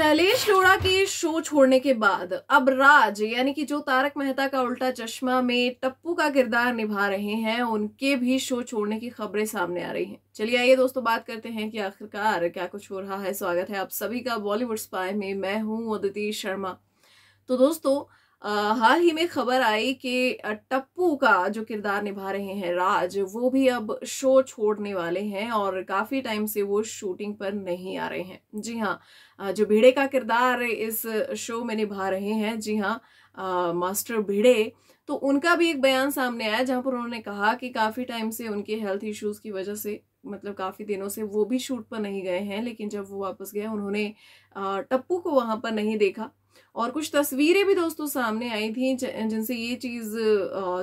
शैलेश लोढ़ा के शो छोड़ने के बाद अब राज यानी कि जो तारक मेहता का उल्टा चश्मा में टप्पू का किरदार निभा रहे हैं उनके भी शो छोड़ने की खबरें सामने आ रही हैं चलिए आइए दोस्तों बात करते हैं कि आखिरकार क्या कुछ हो रहा है स्वागत है आप सभी का बॉलीवुड स्पाई में मैं हूं अदिति शर्मा तो दोस्तों हाल ही में खबर आई कि टप्पू का जो किरदार निभा रहे हैं राज वो भी अब शो छोड़ने वाले हैं और काफ़ी टाइम से वो शूटिंग पर नहीं आ रहे हैं जी हाँ जो भिड़े का किरदार इस शो में निभा रहे हैं जी हाँ मास्टर भिड़े तो उनका भी एक बयान सामने आया जहाँ पर उन्होंने कहा कि काफ़ी टाइम से उनके हेल्थ इश्यूज़ की वजह से मतलब काफ़ी दिनों से वो भी शूट पर नहीं गए हैं लेकिन जब वो वापस गए उन्होंने टप्पू को वहाँ पर नहीं देखा और कुछ तस्वीरें भी दोस्तों सामने आई थी जिनसे ये चीज़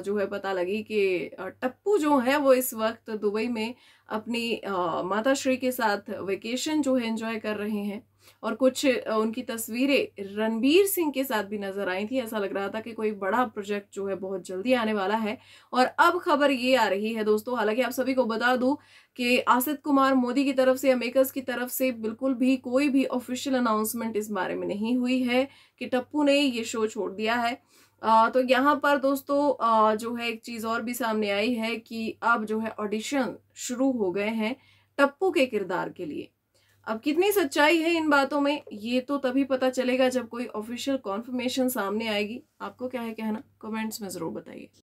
जो है पता लगी कि टप्पू जो है वो इस वक्त दुबई में अपनी माता श्री के साथ वेकेशन जो है एंजॉय कर रहे हैं और कुछ उनकी तस्वीरें रणबीर सिंह के साथ भी नजर आई थी ऐसा लग रहा था कि कोई बड़ा प्रोजेक्ट जो है बहुत जल्दी आने वाला है और अब खबर ये आ रही है दोस्तों हालांकि आप सभी को बता दूं कि आसित कुमार मोदी की तरफ से या मेकर्स की तरफ से बिल्कुल भी कोई भी ऑफिशियल अनाउंसमेंट इस बारे में नहीं हुई है कि टप्पू ने ये शो छोड़ दिया है आ, तो यहाँ पर दोस्तों आ, जो है एक चीज़ और भी सामने आई है कि अब जो है ऑडिशन शुरू हो गए हैं टप्पू के किरदार के लिए अब कितनी सच्चाई है इन बातों में ये तो तभी पता चलेगा जब कोई ऑफिशियल कॉन्फर्मेशन सामने आएगी आपको क्या है कहना कमेंट्स में ज़रूर बताइए